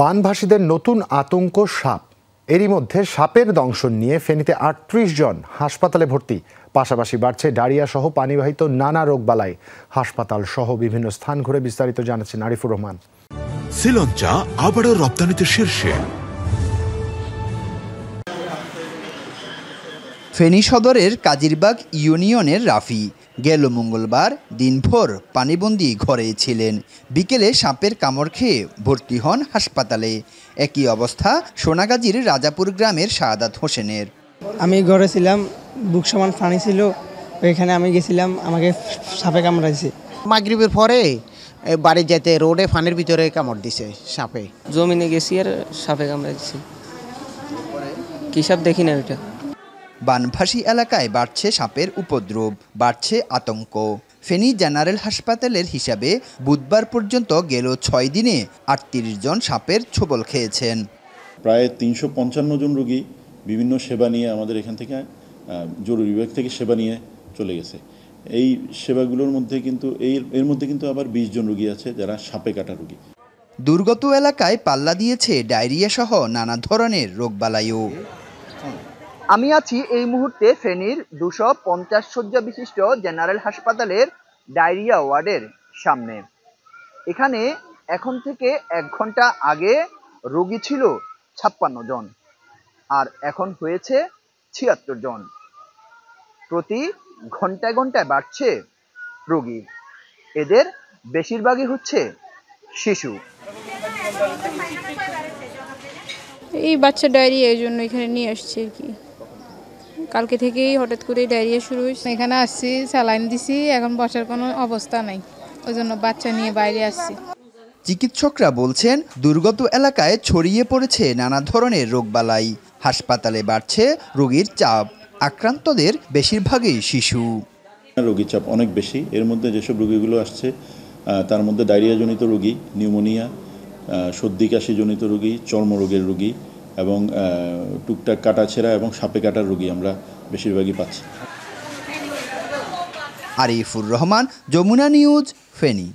বানভাসীদের নতুন আতঙ্ক সাপ এরই মধ্যে সাপের দংশন নিয়ে ফেনীতে আটত্রিশ জন হাসপাতালে ভর্তি পাশাপাশি বাড়ছে ডায়রিয়া সহ পানিবাহিত নানা রোগবালাই হাসপাতাল সহ বিভিন্ন স্থান ঘুরে বিস্তারিত জানাচ্ছেন আরিফুর রহমান শ্রীলঞ্চা আবারও রপ্তানিতে শীর্ষে ফেনী সদরের কাজিরবাগ ইউনিয়নের রাফি গেল মঙ্গলবার দিনভর পানিবন্দি ঘরে ছিলেন বিকেলে সাপের কামড় খেয়ে ভর্তি হন হাসপাতালে একই অবস্থা সোনাগাজীর রাজাপুর গ্রামের শাহাদাত হোসেনের আমি ঘরে ছিলাম বুক সমান পানি ছিল ওইখানে আমি গেছিলাম আমাকে সাপে কামড়াইছে মাগরীবের পরে বাড়ি যেতে রোডে ফানের ভিতরে কামড় দিছে সাপে জমিনে গেছি আর সাপে কামড়াইছে কি সাপ দেখি না ওইটা বানভাসি এলাকায় বাড়ছে সাপের উপদ্রব বাড়ছে আতঙ্ক ফেনী জেনারেল হাসপাতালের হিসাবে বুধবার পর্যন্ত গেল ছয় দিনে আটত্রিশ জন সাপের ছোবল খেয়েছেন প্রায় তিনশো পঞ্চান্ন জন রোগী বিভিন্ন সেবা নিয়ে আমাদের এখান থেকে জরুরি বিভাগ থেকে সেবা নিয়ে চলে গেছে এই সেবাগুলোর মধ্যে কিন্তু এই এর মধ্যে কিন্তু আবার বিশ জন রুগী আছে যারা সাপে কাটা রুগী দুর্গত এলাকায় পাল্লা দিয়েছে ডায়রিয়া সহ নানা ধরনের রোগবালাইও আমি আছি এই মুহূর্তে ফেনীর দুশো পঞ্চাশ শয্যা বিশিষ্ট জেনারেল হাসপাতালের ডায়রিয়া ওয়ার্ডের সামনে এখানে এখন থেকে এক ঘন্টা আগে রোগী ছিল ছাপ্পান্ন জন আর এখন হয়েছে ছিয়াত্তর জন প্রতি ঘন্টায় ঘন্টায় বাড়ছে রোগী এদের বেশিরভাগই হচ্ছে শিশু এই বাচ্চা ডায়রিয়া এই জন্য এখানে নিয়ে আসছে আর কি কালকে থেকেই হঠাৎ করে ডায়রিয়া শুরু হয়েছে এখানে আসছি স্যালাইন দিছি এখন বসার কোনো অবস্থা নাই ওই জন্য বাচ্চা নিয়ে বাইরে আসছি চিকিৎসকরা বলছেন দুর্গত এলাকায় ছড়িয়ে পড়েছে নানা ধরনের রোগবালাই হাসপাতালে বাড়ছে রোগীর চাপ আক্রান্তদের বেশিরভাগই শিশু রোগীর চাপ অনেক বেশি এর মধ্যে যেসব রোগীগুলো আসছে তার মধ্যে ডায়রিয়াজনিত রোগী নিউমোনিয়া সর্দি কাশিজনিত রোগী চর্মরোগের রোগী এবং টুকটাক কাটা ছেঁড়া এবং সাপে কাটার রুগী আমরা বেশিরভাগই পাচ্ছি আরিফুর রহমান যমুনা নিউজ ফেনী